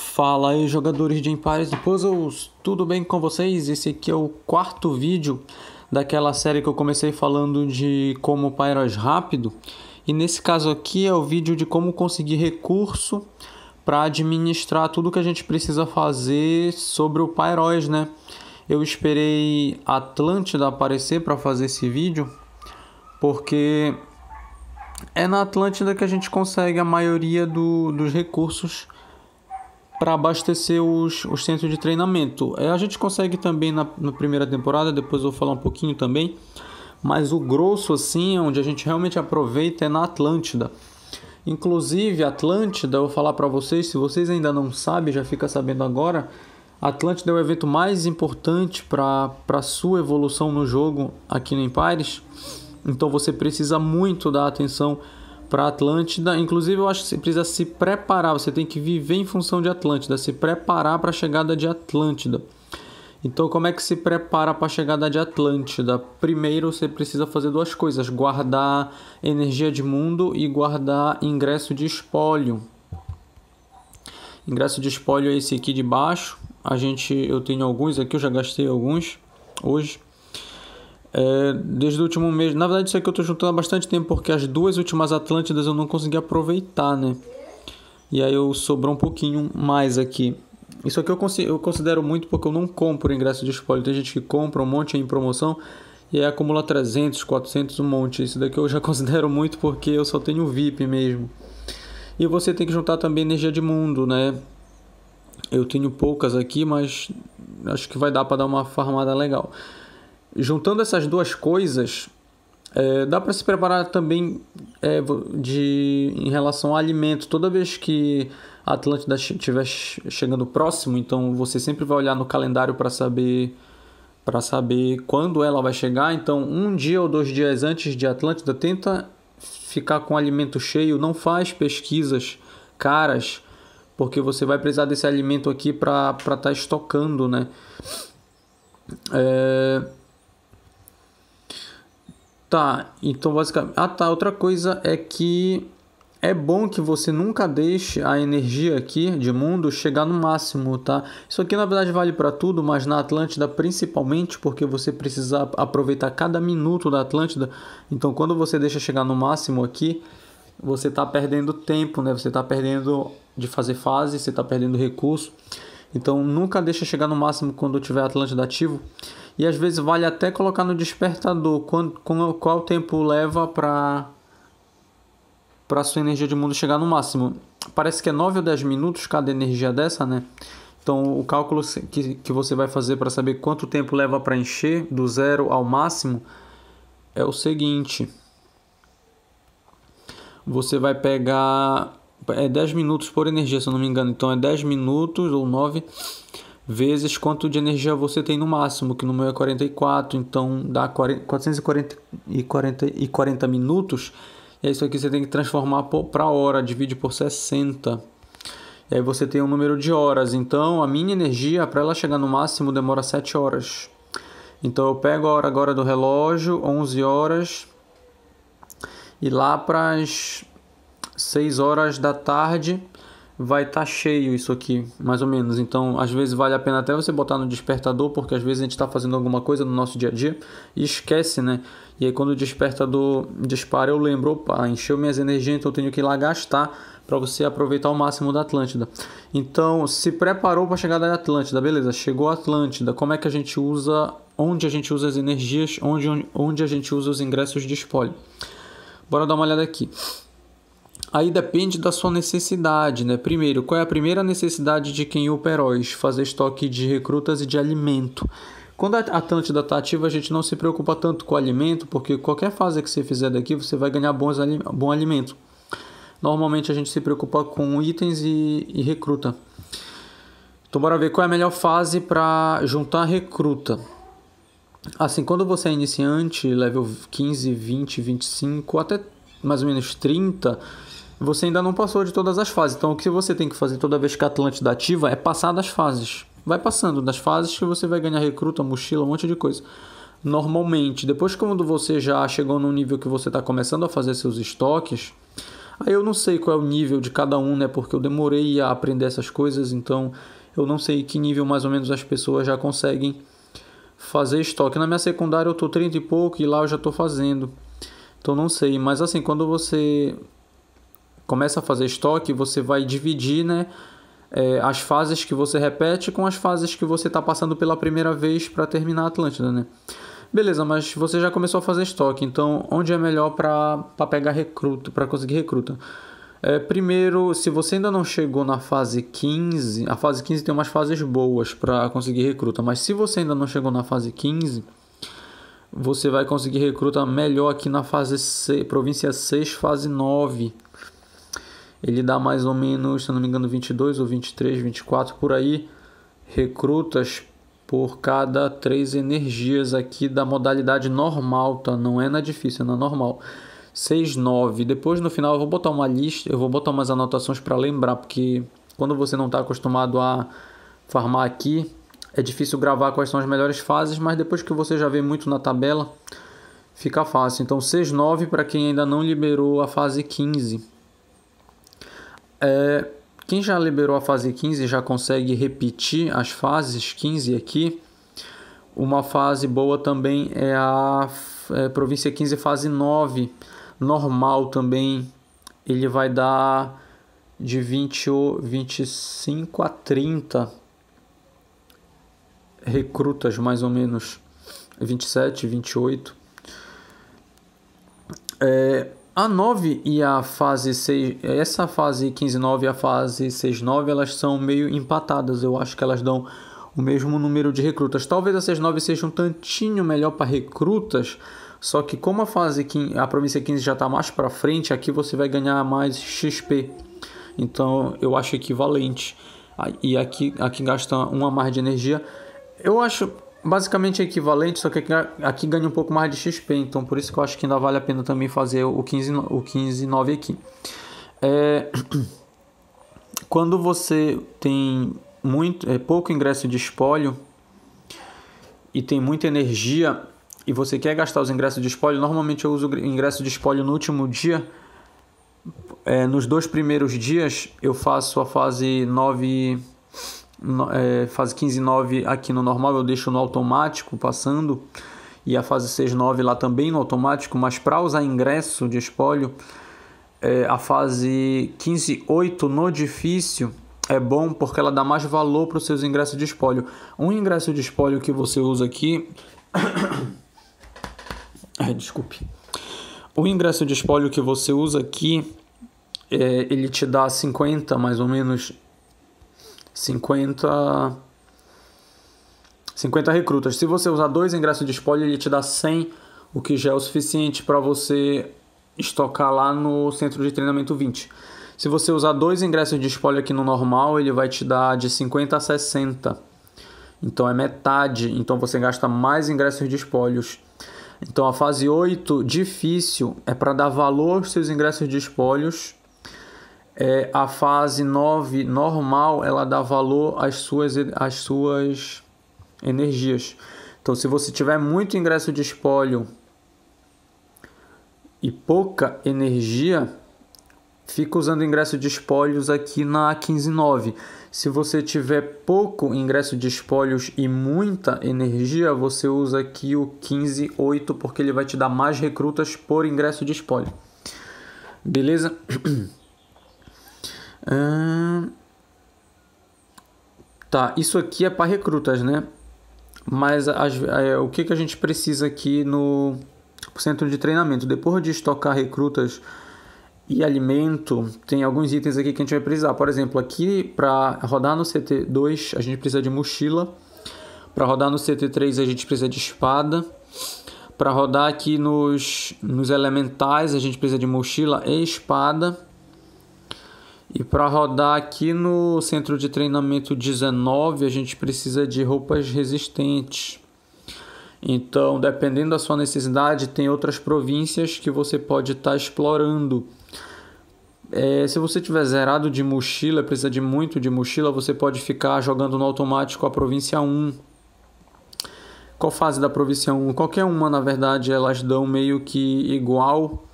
Fala aí jogadores de Empires e Puzzles, tudo bem com vocês? Esse aqui é o quarto vídeo daquela série que eu comecei falando de como pairas rápido e nesse caso aqui é o vídeo de como conseguir recurso para administrar tudo que a gente precisa fazer sobre o Pyros, né? Eu esperei Atlântida aparecer para fazer esse vídeo porque é na Atlântida que a gente consegue a maioria do, dos recursos para abastecer os, os centros de treinamento. É, a gente consegue também na, na primeira temporada, depois eu vou falar um pouquinho também, mas o grosso assim, é onde a gente realmente aproveita é na Atlântida. Inclusive, Atlântida, eu vou falar para vocês, se vocês ainda não sabem, já fica sabendo agora, Atlântida é o evento mais importante para a sua evolução no jogo aqui no Empires. Então você precisa muito da atenção para Atlântida. Inclusive, eu acho que você precisa se preparar, você tem que viver em função de Atlântida, se preparar para a chegada de Atlântida. Então, como é que se prepara para a chegada de Atlântida? Primeiro, você precisa fazer duas coisas: guardar energia de mundo e guardar ingresso de espólio. Ingresso de espólio é esse aqui de baixo. A gente, eu tenho alguns aqui, eu já gastei alguns hoje. É, desde o último mês. Na verdade, isso aqui é eu estou juntando há bastante tempo, porque as duas últimas Atlântidas eu não consegui aproveitar, né? E aí eu sobrou um pouquinho mais aqui. Isso aqui eu, cons eu considero muito porque eu não compro ingresso de spoiler. Tem gente que compra um monte em promoção e aí acumula 300, 400, um monte. Isso daqui eu já considero muito porque eu só tenho VIP mesmo. E você tem que juntar também energia de mundo, né? Eu tenho poucas aqui, mas acho que vai dar para dar uma farmada legal. Juntando essas duas coisas, é, dá para se preparar também é, de, em relação ao alimento. Toda vez que a Atlântida estiver chegando próximo, então você sempre vai olhar no calendário para saber para saber quando ela vai chegar. Então, um dia ou dois dias antes de Atlântida, tenta ficar com o alimento cheio. Não faz pesquisas caras, porque você vai precisar desse alimento aqui para estar tá estocando, né? É... Tá, então basicamente. Ah, tá. Outra coisa é que é bom que você nunca deixe a energia aqui de mundo chegar no máximo, tá? Isso aqui na verdade vale para tudo, mas na Atlântida principalmente, porque você precisa aproveitar cada minuto da Atlântida. Então, quando você deixa chegar no máximo aqui, você tá perdendo tempo, né? Você tá perdendo de fazer fase, você tá perdendo recurso. Então nunca deixa chegar no máximo quando tiver Atlântida ativo. E às vezes vale até colocar no despertador quando, com qual tempo leva para para sua energia de mundo chegar no máximo. Parece que é 9 ou 10 minutos cada energia dessa, né? Então o cálculo que, que você vai fazer para saber quanto tempo leva para encher do zero ao máximo é o seguinte. Você vai pegar Tipo, é 10 minutos por energia, se eu não me engano. Então é 10 minutos ou 9 vezes quanto de energia você tem no máximo, que no meu é 44, então dá 440 e 40, e 40 minutos. E é isso aqui você tem que transformar para hora, divide por 60. E aí você tem um número de horas. Então a minha energia, para ela chegar no máximo, demora 7 horas. Então eu pego a hora agora do relógio, 11 horas. E lá para as 6 horas da tarde vai estar tá cheio isso aqui, mais ou menos. Então, às vezes vale a pena até você botar no despertador, porque às vezes a gente está fazendo alguma coisa no nosso dia a dia e esquece, né? E aí quando o despertador dispara, eu lembro, opa, encheu minhas energias, então eu tenho que ir lá gastar para você aproveitar o máximo da Atlântida. Então, se preparou para a chegada da Atlântida, beleza? Chegou a Atlântida. Como é que a gente usa, onde a gente usa as energias, onde onde a gente usa os ingressos de espólio? Bora dar uma olhada aqui. Aí depende da sua necessidade, né? Primeiro, qual é a primeira necessidade de quem opera hoje? Fazer estoque de recrutas e de alimento. Quando a Atlântida está ativa, a gente não se preocupa tanto com o alimento, porque qualquer fase que você fizer daqui, você vai ganhar bons, bom alimento. Normalmente a gente se preocupa com itens e, e recruta. Então bora ver qual é a melhor fase para juntar recruta. Assim, quando você é iniciante, level 15, 20, 25, até mais ou menos 30, você ainda não passou de todas as fases. Então, o que você tem que fazer toda vez que a Atlântida ativa é passar das fases. Vai passando das fases que você vai ganhar recruta, mochila, um monte de coisa. Normalmente, depois quando você já chegou no nível que você está começando a fazer seus estoques, aí eu não sei qual é o nível de cada um, né? Porque eu demorei a aprender essas coisas, então eu não sei que nível mais ou menos as pessoas já conseguem fazer estoque. Na minha secundária eu tô 30 e pouco e lá eu já tô fazendo. Então não sei, mas assim, quando você começa a fazer estoque, você vai dividir né, é, as fases que você repete com as fases que você está passando pela primeira vez para terminar a Atlântida. Né? Beleza, mas você já começou a fazer estoque, então onde é melhor para pegar recruta, para conseguir recruta? É, primeiro, se você ainda não chegou na fase 15, a fase 15 tem umas fases boas para conseguir recruta, mas se você ainda não chegou na fase 15, você vai conseguir recruta melhor aqui na fase 6, província 6, fase 9, ele dá mais ou menos, se não me engano, 22 ou 23, 24 por aí recrutas por cada três energias aqui da modalidade normal, tá? Não é na difícil, é na normal. 6, 9. Depois no final eu vou botar uma lista, eu vou botar umas anotações para lembrar, porque quando você não está acostumado a farmar aqui, é difícil gravar quais são as melhores fases, mas depois que você já vê muito na tabela, fica fácil. Então 6, 9 para quem ainda não liberou a fase 15. É, quem já liberou a fase 15 já consegue repetir as fases 15 aqui. Uma fase boa também é a é, província 15, fase 9, normal também. Ele vai dar de 20, 25 a 30 recrutas, mais ou menos 27, 28. É, a 9 e a fase 6, essa fase 15-9 e a fase 6-9, elas são meio empatadas. Eu acho que elas dão o mesmo número de recrutas. Talvez a 6-9 seja um tantinho melhor para recrutas, só que como a fase 15, a província 15 já está mais para frente, aqui você vai ganhar mais XP. Então eu acho equivalente. E aqui, aqui gasta uma mais de energia. Eu acho basicamente é equivalente, só que aqui ganha um pouco mais de XP, então por isso que eu acho que ainda vale a pena também fazer o 15, o 15 9 aqui. É, quando você tem muito, é, pouco ingresso de espólio e tem muita energia e você quer gastar os ingressos de espólio, normalmente eu uso o ingresso de espólio no último dia. É, nos dois primeiros dias eu faço a fase 9 é, fase 15 9 aqui no normal eu deixo no automático passando e a fase 6 9 lá também no automático, mas para usar ingresso de espólio, é, a fase 15 8 no difícil é bom porque ela dá mais valor para os seus ingressos de espólio. Um ingresso de espólio que você usa aqui Desculpe. O ingresso de espólio que você usa aqui, é, ele te dá 50 mais ou menos 50 50 recrutas. Se você usar dois ingressos de spoiler, ele te dá 100, o que já é o suficiente para você estocar lá no centro de treinamento 20. Se você usar dois ingressos de spoiler aqui no normal, ele vai te dar de 50 a 60. Então é metade, então você gasta mais ingressos de espólios. Então a fase 8, difícil, é para dar valor aos seus ingressos de espólios é, a fase 9 normal ela dá valor às suas, às suas energias. Então, se você tiver muito ingresso de espólio e pouca energia, fica usando ingresso de espólios aqui na 15.9. Se você tiver pouco ingresso de espólios e muita energia, você usa aqui o 15.8 porque ele vai te dar mais recrutas por ingresso de espólio. Beleza? Hum... Tá, isso aqui é para recrutas, né? Mas as, é, o que, que a gente precisa aqui no centro de treinamento? Depois de estocar recrutas e alimento, tem alguns itens aqui que a gente vai precisar. Por exemplo, aqui para rodar no CT2, a gente precisa de mochila. Para rodar no CT3, a gente precisa de espada. Para rodar aqui nos, nos elementais, a gente precisa de mochila e espada. E para rodar aqui no centro de treinamento 19, a gente precisa de roupas resistentes. Então, dependendo da sua necessidade, tem outras províncias que você pode estar tá explorando. É, se você tiver zerado de mochila, precisa de muito de mochila, você pode ficar jogando no automático a província 1. Qual fase da província 1? Qualquer uma, na verdade, elas dão meio que igual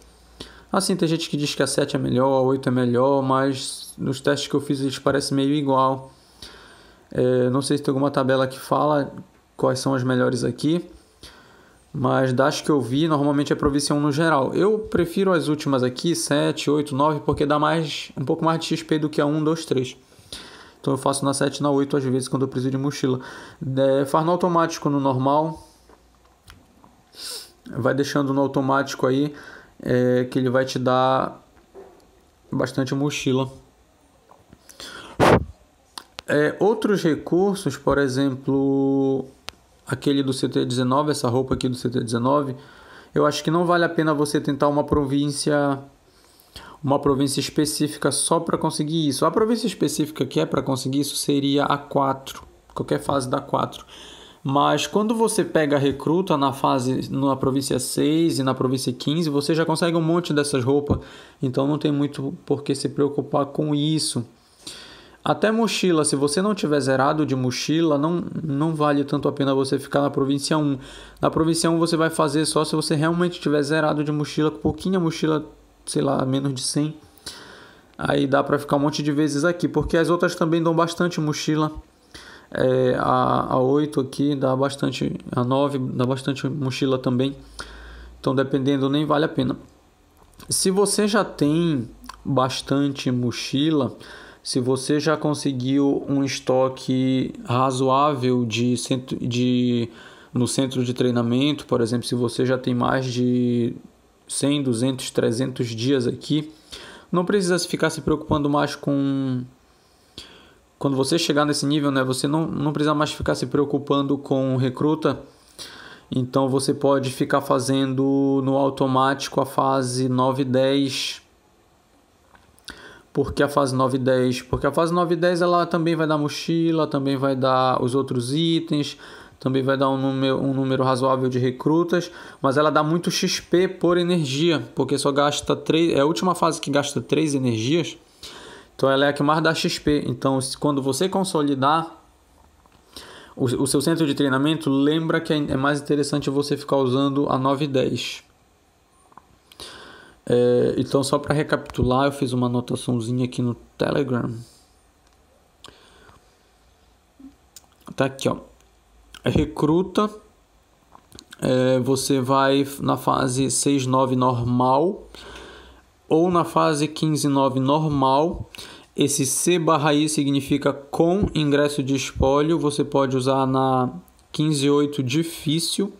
Assim, tem gente que diz que a 7 é melhor, a 8 é melhor, mas nos testes que eu fiz eles parecem meio igual. É, não sei se tem alguma tabela que fala quais são as melhores aqui, mas das que eu vi, normalmente é provisão no geral. Eu prefiro as últimas aqui, 7, 8, 9, porque dá mais um pouco mais de XP do que a 1, 2, 3. Então eu faço na 7 na 8 às vezes quando eu preciso de mochila. É, faz no automático no normal. Vai deixando no automático aí é, que ele vai te dar bastante mochila. É, outros recursos, por exemplo, aquele do CT19, essa roupa aqui do CT19, eu acho que não vale a pena você tentar uma província uma província específica só para conseguir isso. A província específica que é para conseguir isso seria a 4, qualquer fase da 4. Mas quando você pega recruta na fase na província 6 e na província 15, você já consegue um monte dessas roupas. Então não tem muito por que se preocupar com isso. Até mochila, se você não tiver zerado de mochila, não, não vale tanto a pena você ficar na província 1. Na província 1 você vai fazer só se você realmente tiver zerado de mochila, com pouquinha mochila, sei lá, menos de 100. Aí dá para ficar um monte de vezes aqui, porque as outras também dão bastante mochila. É, a, a 8 aqui dá bastante, a 9 dá bastante mochila também. Então, dependendo, nem vale a pena. Se você já tem bastante mochila, se você já conseguiu um estoque razoável de, centro, de no centro de treinamento, por exemplo, se você já tem mais de 100, 200, 300 dias aqui, não precisa ficar se preocupando mais com quando você chegar nesse nível, né, você não, não precisa mais ficar se preocupando com recruta. Então você pode ficar fazendo no automático a fase 9 e 10. Porque a fase 9 e 10, porque a fase 9 e 10 ela também vai dar mochila, também vai dar os outros itens, também vai dar um número, um número razoável de recrutas, mas ela dá muito XP por energia, porque só gasta 3, é a última fase que gasta 3 energias. Então ela é a que mais dá XP. Então quando você consolidar o, o seu centro de treinamento, lembra que é, é mais interessante você ficar usando a 910. É, então só para recapitular, eu fiz uma anotaçãozinha aqui no Telegram. Tá aqui, ó. Recruta. É, você vai na fase 6-9 normal ou na fase 15,9 normal. Esse C barra I significa com ingresso de espólio. Você pode usar na 15,8 difícil.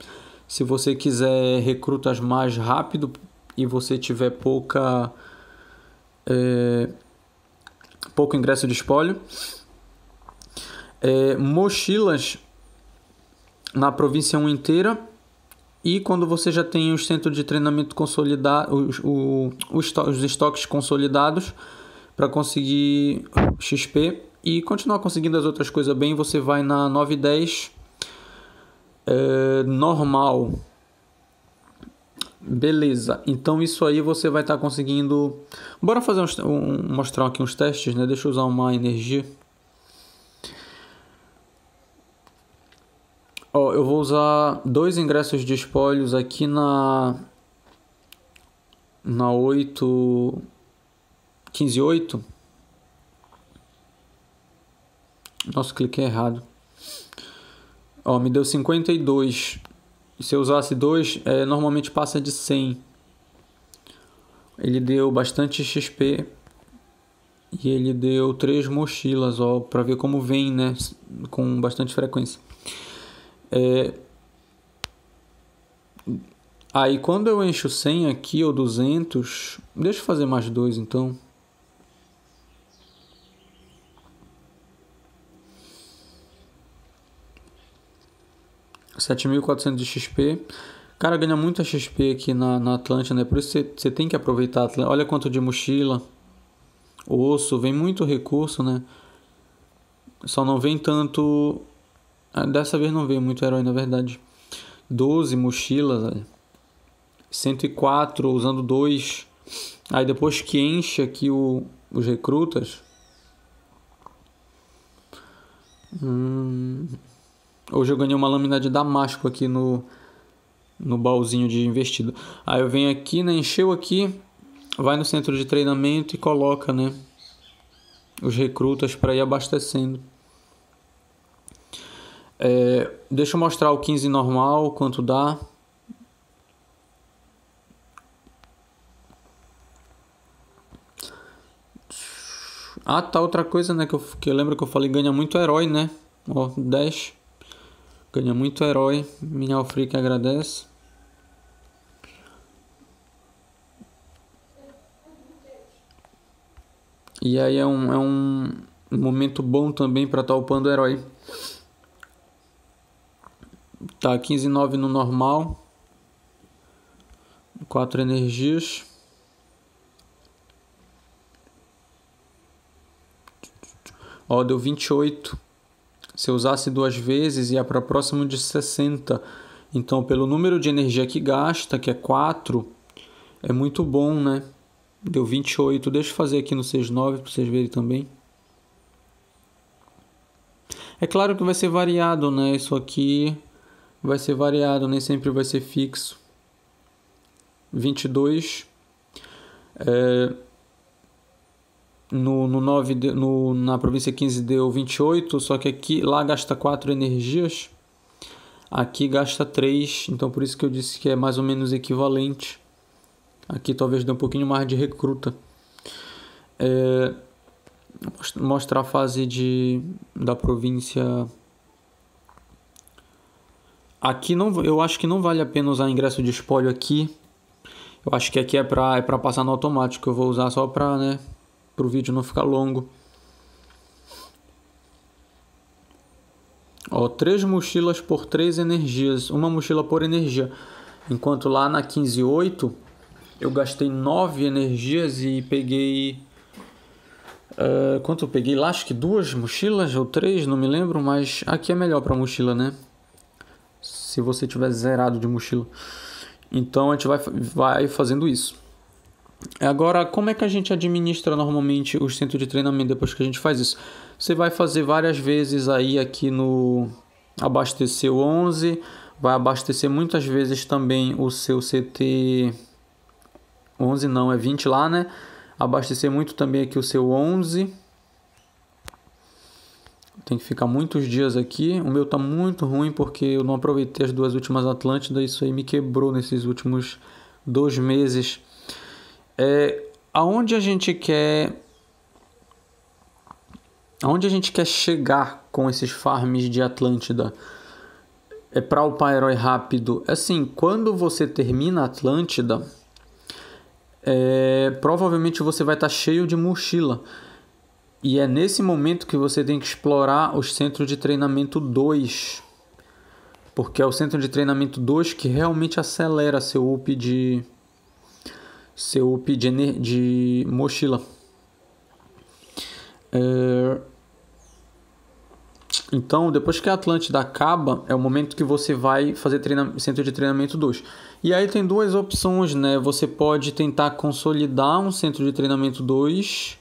Se você quiser recrutas mais rápido e você tiver pouca é, pouco ingresso de espólio. É, mochilas na província 1 inteira e quando você já tem os centros de treinamento consolidados, os, os estoques consolidados para conseguir XP e continuar conseguindo as outras coisas bem, você vai na 910 é, normal. Beleza, então isso aí você vai estar tá conseguindo. Bora fazer uns, um, mostrar aqui uns testes, né? Deixa eu usar uma energia. Ó, eu vou usar dois ingressos de espólios aqui na na 8 15 8. Nossa, cliquei errado. Ó, me deu 52. Se eu usasse dois é, normalmente passa de 100. Ele deu bastante XP. E ele deu três mochilas, ó, para ver como vem, né, com bastante frequência. É... Aí quando eu encho 100 aqui ou 200, deixa eu fazer mais dois então. Sete mil quatrocentos de XP. Cara, ganha muita XP aqui na, na Atlântida, né? Por isso você, você tem que aproveitar a Olha quanto de mochila, osso, vem muito recurso, né? Só não vem tanto ah, dessa vez não veio muito herói, na verdade. 12 mochilas, olha. 104 usando dois. Aí depois que enche aqui o, os recrutas. Hum, hoje eu ganhei uma lâmina de damasco aqui no, no baúzinho de investido. Aí eu venho aqui, né? Encheu aqui. Vai no centro de treinamento e coloca, né? Os recrutas para ir abastecendo. É, deixa eu mostrar o 15 normal, quanto dá. Ah, tá. Outra coisa, né? Que eu, que eu lembro que eu falei ganha muito herói, né? Ó, 10. Ganha muito herói. Minha Alfree que agradece. E aí é um, é um momento bom também para estar tá upando herói. Tá, 15,9 no normal. Quatro energias. Ó, deu 28. Se eu usasse duas vezes, ia para próximo de 60. Então, pelo número de energia que gasta, que é 4, é muito bom, né? Deu 28. Deixa eu fazer aqui no 69 para vocês verem também. É claro que vai ser variado, né? Isso aqui vai ser variado, nem sempre vai ser fixo. 22 é, no, no 9 de, no, na província 15 deu 28, só que aqui lá gasta 4 energias, aqui gasta 3, então por isso que eu disse que é mais ou menos equivalente. Aqui talvez dê um pouquinho mais de recruta. É, mostrar a fase de, da província Aqui não, eu acho que não vale a pena usar ingresso de espólio aqui. Eu acho que aqui é para é pra passar no automático. Eu vou usar só para né, o vídeo não ficar longo. Ó, três mochilas por três energias. Uma mochila por energia. Enquanto lá na 15.8 eu gastei nove energias e peguei... Uh, quanto eu peguei lá? Acho que duas mochilas ou três, não me lembro. Mas aqui é melhor para mochila, né? se você tiver zerado de mochila. Então a gente vai, vai fazendo isso. Agora, como é que a gente administra normalmente o centro de treinamento depois que a gente faz isso? Você vai fazer várias vezes aí aqui no abastecer o 11, vai abastecer muitas vezes também o seu CT 11 não, é 20 lá, né? Abastecer muito também aqui o seu 11 tem que ficar muitos dias aqui. O meu tá muito ruim porque eu não aproveitei as duas últimas Atlântidas, isso aí me quebrou nesses últimos dois meses. É, aonde a gente quer aonde a gente quer chegar com esses farms de Atlântida? É para upar herói rápido. Assim, quando você termina Atlântida, é, provavelmente você vai estar tá cheio de mochila. E é nesse momento que você tem que explorar os centros de treinamento 2. Porque é o centro de treinamento 2 que realmente acelera seu up de seu up de, de mochila. É... Então, depois que a Atlântida acaba, é o momento que você vai fazer centro de treinamento 2. E aí tem duas opções, né? Você pode tentar consolidar um centro de treinamento 2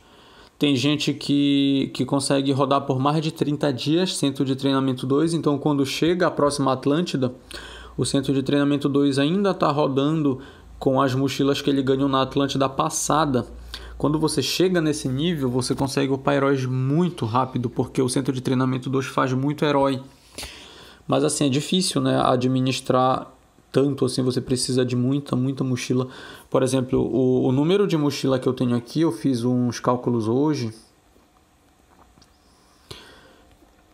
tem gente que, que consegue rodar por mais de 30 dias, centro de treinamento 2. Então, quando chega a próxima Atlântida, o centro de treinamento 2 ainda está rodando com as mochilas que ele ganhou na Atlântida passada. Quando você chega nesse nível, você consegue upar heróis muito rápido, porque o centro de treinamento 2 faz muito herói. Mas assim, é difícil né, administrar tanto assim, você precisa de muita, muita mochila. Por exemplo, o, o número de mochila que eu tenho aqui, eu fiz uns cálculos hoje.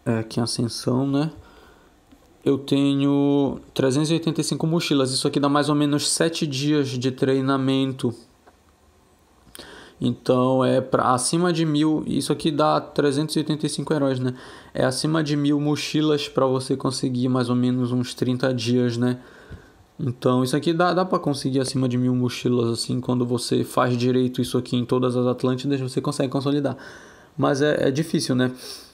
É, aqui em ascensão, né? Eu tenho 385 mochilas. Isso aqui dá mais ou menos 7 dias de treinamento. Então é para acima de mil. Isso aqui dá 385 heróis, né? É acima de mil mochilas para você conseguir mais ou menos uns 30 dias, né? Então, isso aqui dá, dá para conseguir acima de mil mochilas, assim, quando você faz direito isso aqui em todas as Atlântidas, você consegue consolidar. Mas é, é difícil, né?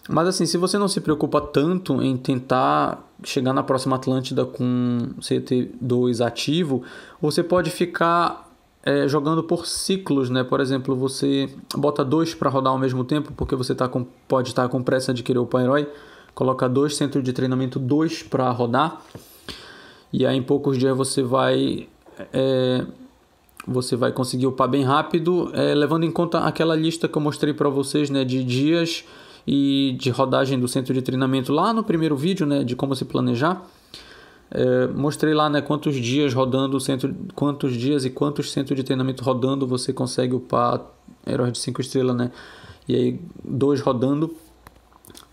Mas assim, se você não se preocupa tanto em tentar chegar na próxima Atlântida com CT2 ativo, você pode ficar é, jogando por ciclos, né? Por exemplo, você bota dois para rodar ao mesmo tempo, porque você tá com, pode estar tá com pressa de querer o herói, coloca dois centro de treinamento, dois para rodar e aí em poucos dias você vai é, você vai conseguir upar bem rápido, é, levando em conta aquela lista que eu mostrei para vocês né, de dias e de rodagem do centro de treinamento lá no primeiro vídeo né, de como se planejar. É, mostrei lá né, quantos dias rodando o centro, quantos dias e quantos centros de treinamento rodando você consegue upar heróis de 5 estrelas, né? E aí, dois rodando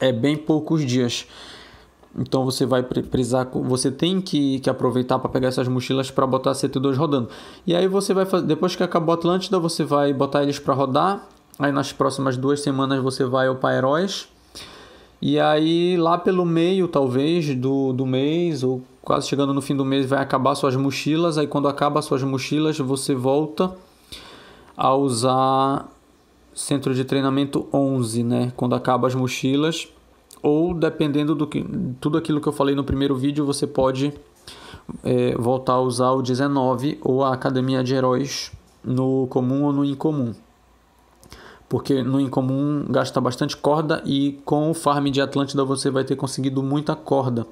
é bem poucos dias. Então você vai precisar, você tem que, que aproveitar para pegar essas mochilas para botar a CT2 rodando. E aí você vai fazer, depois que acabou a Atlântida, você vai botar eles para rodar. Aí nas próximas duas semanas você vai ao Heróis. E aí lá pelo meio, talvez, do, do mês, ou quase chegando no fim do mês, vai acabar suas mochilas. Aí quando acaba suas mochilas, você volta a usar centro de treinamento 11, né? Quando acaba as mochilas ou dependendo do que tudo aquilo que eu falei no primeiro vídeo, você pode é, voltar a usar o 19 ou a Academia de Heróis no comum ou no incomum. Porque no incomum gasta bastante corda e com o farm de Atlântida você vai ter conseguido muita corda.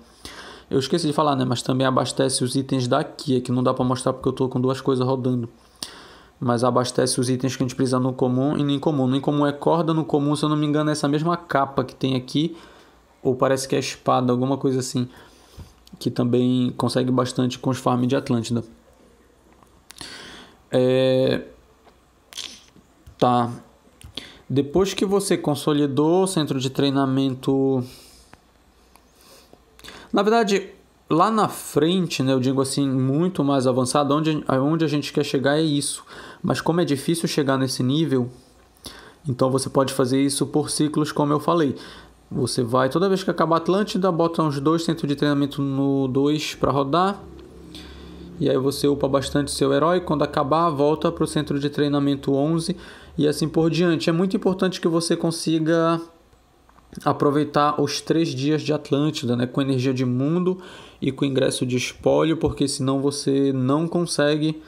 Eu esqueci de falar, né? Mas também abastece os itens daqui, que não dá para mostrar porque eu estou com duas coisas rodando. Mas abastece os itens que a gente precisa no comum e no incomum. No incomum é corda, no comum, se eu não me engano, é essa mesma capa que tem aqui ou parece que é espada, alguma coisa assim, que também consegue bastante com os farms de Atlântida. É... Tá. Depois que você consolidou o centro de treinamento. Na verdade, lá na frente, né, eu digo assim, muito mais avançado, onde, onde a gente quer chegar é isso. Mas como é difícil chegar nesse nível, então você pode fazer isso por ciclos, como eu falei. Você vai, toda vez que acabar Atlântida, bota uns dois centros de treinamento no 2 para rodar. E aí você upa bastante seu herói. Quando acabar, volta para o centro de treinamento 11 e assim por diante. É muito importante que você consiga aproveitar os três dias de Atlântida, né? Com energia de mundo e com ingresso de espólio, porque senão você não consegue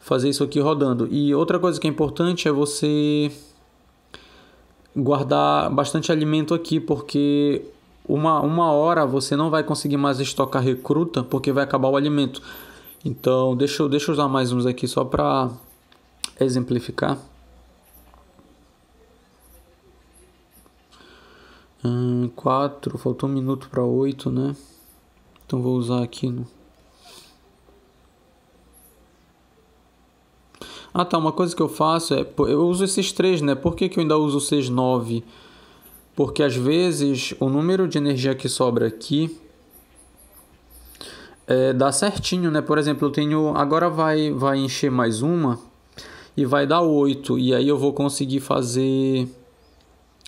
fazer isso aqui rodando. E outra coisa que é importante é você guardar bastante alimento aqui, porque uma, uma hora você não vai conseguir mais estocar recruta, porque vai acabar o alimento. Então, deixa eu, deixa eu usar mais uns aqui só para exemplificar. Hum, quatro, faltou um minuto para oito, né? Então vou usar aqui no Ah tá, uma coisa que eu faço é. Eu uso esses três, né? Por que, que eu ainda uso o 6,9? Porque às vezes o número de energia que sobra aqui é, dá certinho, né? Por exemplo, eu tenho. Agora vai, vai encher mais uma e vai dar 8. E aí eu vou conseguir fazer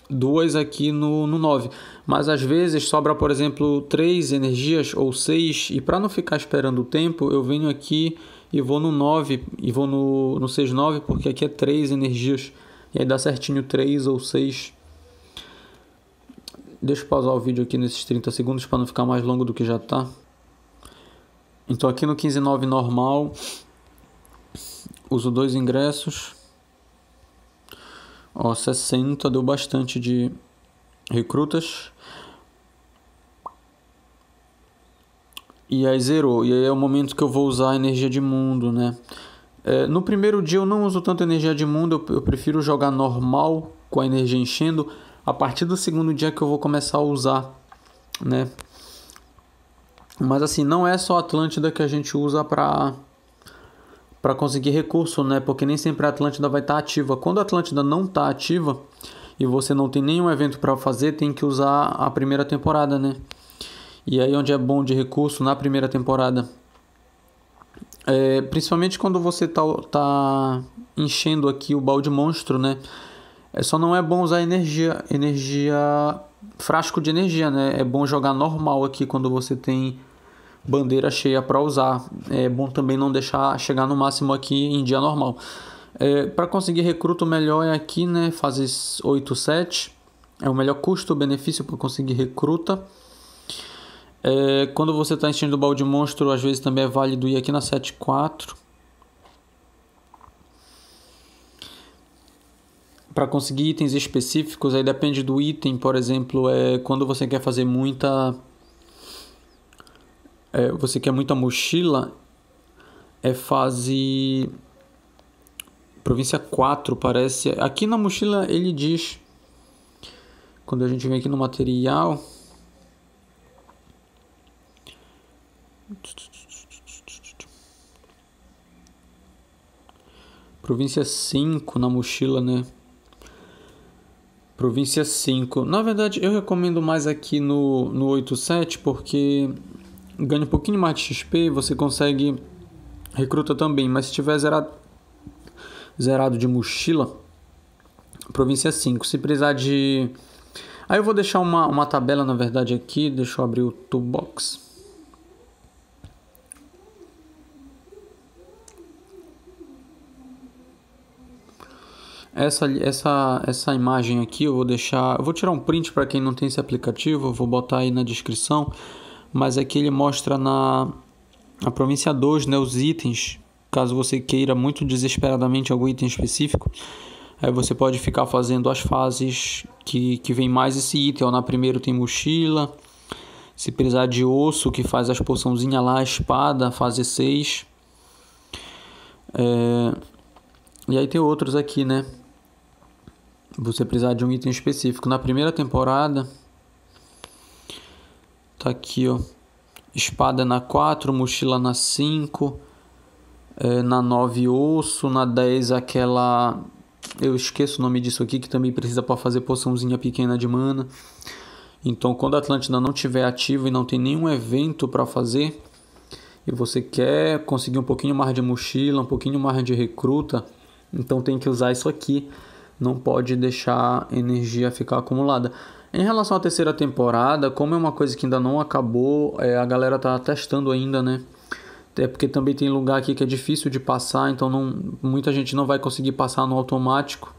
duas aqui no, no 9. Mas às vezes sobra, por exemplo, três energias ou seis. E para não ficar esperando o tempo, eu venho aqui e vou no 9, e vou no, no 6, porque aqui é 3 energias, e aí dá certinho 3 ou 6. Deixa eu pausar o vídeo aqui nesses 30 segundos para não ficar mais longo do que já tá. Então aqui no 159 normal, uso dois ingressos. Ó, 60 deu bastante de recrutas. E aí zerou. E aí é o momento que eu vou usar a energia de mundo, né? É, no primeiro dia eu não uso tanto energia de mundo, eu, eu prefiro jogar normal com a energia enchendo. A partir do segundo dia que eu vou começar a usar, né? Mas assim, não é só Atlântida que a gente usa para para conseguir recurso, né? Porque nem sempre a Atlântida vai estar tá ativa. Quando a Atlântida não está ativa e você não tem nenhum evento para fazer, tem que usar a primeira temporada, né? E aí onde é bom de recurso na primeira temporada. É, principalmente quando você tá, tá enchendo aqui o balde monstro, né? É, só não é bom usar energia, energia frasco de energia, né? É bom jogar normal aqui quando você tem bandeira cheia para usar. É bom também não deixar chegar no máximo aqui em dia normal. É, para conseguir recruto melhor é aqui, né? Fases 8, 7. É o melhor custo-benefício para conseguir recruta. É, quando você está enchendo o balde monstro, às vezes também é válido ir aqui na 7.4. Para conseguir itens específicos, aí depende do item, por exemplo, é quando você quer fazer muita. É, você quer muita mochila, é fase. Província 4, parece. Aqui na mochila ele diz. Quando a gente vem aqui no material Província 5 na mochila, né? Província 5. Na verdade, eu recomendo mais aqui no, no 87 porque ganha um pouquinho mais de XP você consegue recruta também. Mas se tiver zerado, zerado de mochila, província 5. Se precisar de... Aí eu vou deixar uma, uma tabela, na verdade, aqui. Deixa eu abrir o toolbox. essa, essa, essa imagem aqui eu vou deixar. Eu vou tirar um print para quem não tem esse aplicativo, vou botar aí na descrição. Mas aqui ele mostra na, na província 2 né, os itens. Caso você queira muito desesperadamente algum item específico, aí você pode ficar fazendo as fases que, que vem mais esse item. Ó, na primeira tem mochila. Se precisar de osso, que faz as porçãozinhas lá, espada, fase 6. É... E aí tem outros aqui, né? você precisar de um item específico. Na primeira temporada, tá aqui, ó. Espada na 4, mochila na 5, é, na 9 osso, na 10 aquela eu esqueço o nome disso aqui, que também precisa para fazer poçãozinha pequena de mana. Então, quando a Atlântida não tiver ativa e não tem nenhum evento para fazer, e você quer conseguir um pouquinho mais de mochila, um pouquinho mais de recruta, então tem que usar isso aqui não pode deixar energia ficar acumulada. Em relação à terceira temporada, como é uma coisa que ainda não acabou, é, a galera tá testando ainda, né? Até porque também tem lugar aqui que é difícil de passar, então não, muita gente não vai conseguir passar no automático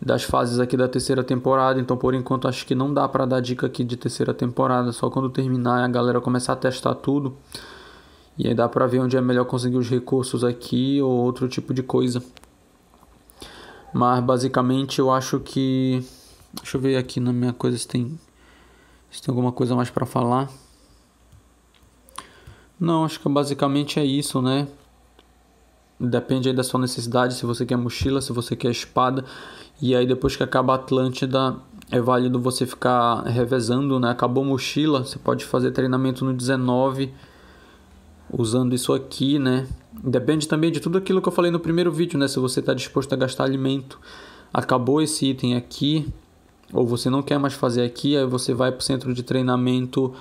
das fases aqui da terceira temporada. Então, por enquanto, acho que não dá para dar dica aqui de terceira temporada. Só quando terminar a galera começar a testar tudo. E aí dá para ver onde é melhor conseguir os recursos aqui ou outro tipo de coisa. Mas basicamente eu acho que. Deixa eu ver aqui na minha coisa se tem. Se tem alguma coisa mais para falar. Não, acho que basicamente é isso, né? Depende aí da sua necessidade, se você quer mochila, se você quer espada. E aí depois que acaba a Atlântida, é válido você ficar revezando, né? Acabou mochila, você pode fazer treinamento no 19 usando isso aqui, né? Depende também de tudo aquilo que eu falei no primeiro vídeo, né? Se você está disposto a gastar alimento, acabou esse item aqui, ou você não quer mais fazer aqui, aí você vai para o centro de treinamento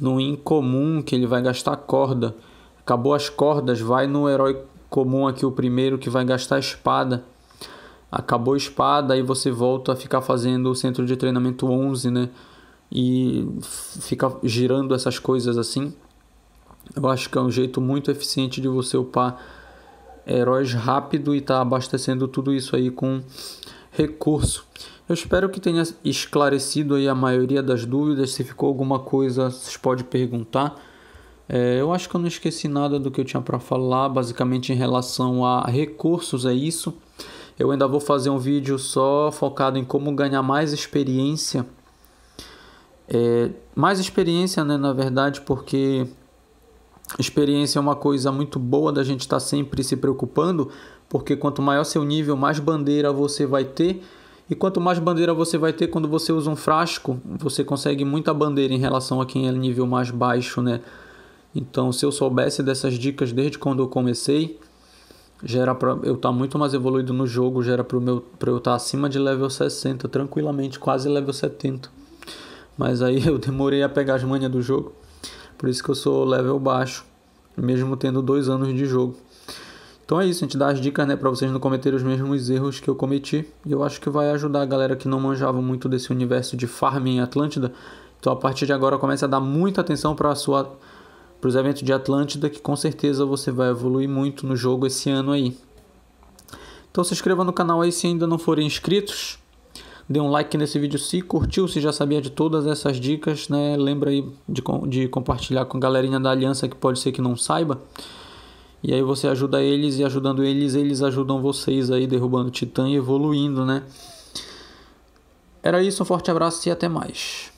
no incomum, que ele vai gastar corda. Acabou as cordas, vai no herói comum aqui, o primeiro, que vai gastar espada. Acabou espada, aí você volta a ficar fazendo o centro de treinamento 11, né? E fica girando essas coisas assim. Eu acho que é um jeito muito eficiente de você upar heróis rápido e tá abastecendo tudo isso aí com recurso. Eu espero que tenha esclarecido aí a maioria das dúvidas. Se ficou alguma coisa, vocês podem perguntar. É, eu acho que eu não esqueci nada do que eu tinha para falar, basicamente em relação a recursos, é isso. Eu ainda vou fazer um vídeo só focado em como ganhar mais experiência. É, mais experiência, né, na verdade, porque experiência é uma coisa muito boa da gente estar tá sempre se preocupando, porque quanto maior seu nível, mais bandeira você vai ter. E quanto mais bandeira você vai ter quando você usa um frasco, você consegue muita bandeira em relação a quem é nível mais baixo, né? Então, se eu soubesse dessas dicas desde quando eu comecei, já era pra eu estar tá muito mais evoluído no jogo, já era para eu estar tá acima de level 60, tranquilamente, quase level 70. Mas aí eu demorei a pegar as manhas do jogo. Por isso que eu sou level baixo, mesmo tendo dois anos de jogo. Então é isso, a gente dá as dicas né, para vocês não cometerem os mesmos erros que eu cometi. E eu acho que vai ajudar a galera que não manjava muito desse universo de farming em Atlântida. Então a partir de agora comece a dar muita atenção para sua para os eventos de Atlântida, que com certeza você vai evoluir muito no jogo esse ano aí. Então se inscreva no canal aí se ainda não forem inscritos. Dê um like nesse vídeo se curtiu, se já sabia de todas essas dicas, né? Lembra aí de, de compartilhar com a galerinha da aliança que pode ser que não saiba. E aí você ajuda eles e ajudando eles, eles ajudam vocês aí derrubando o Titã e evoluindo, né? Era isso, um forte abraço e até mais.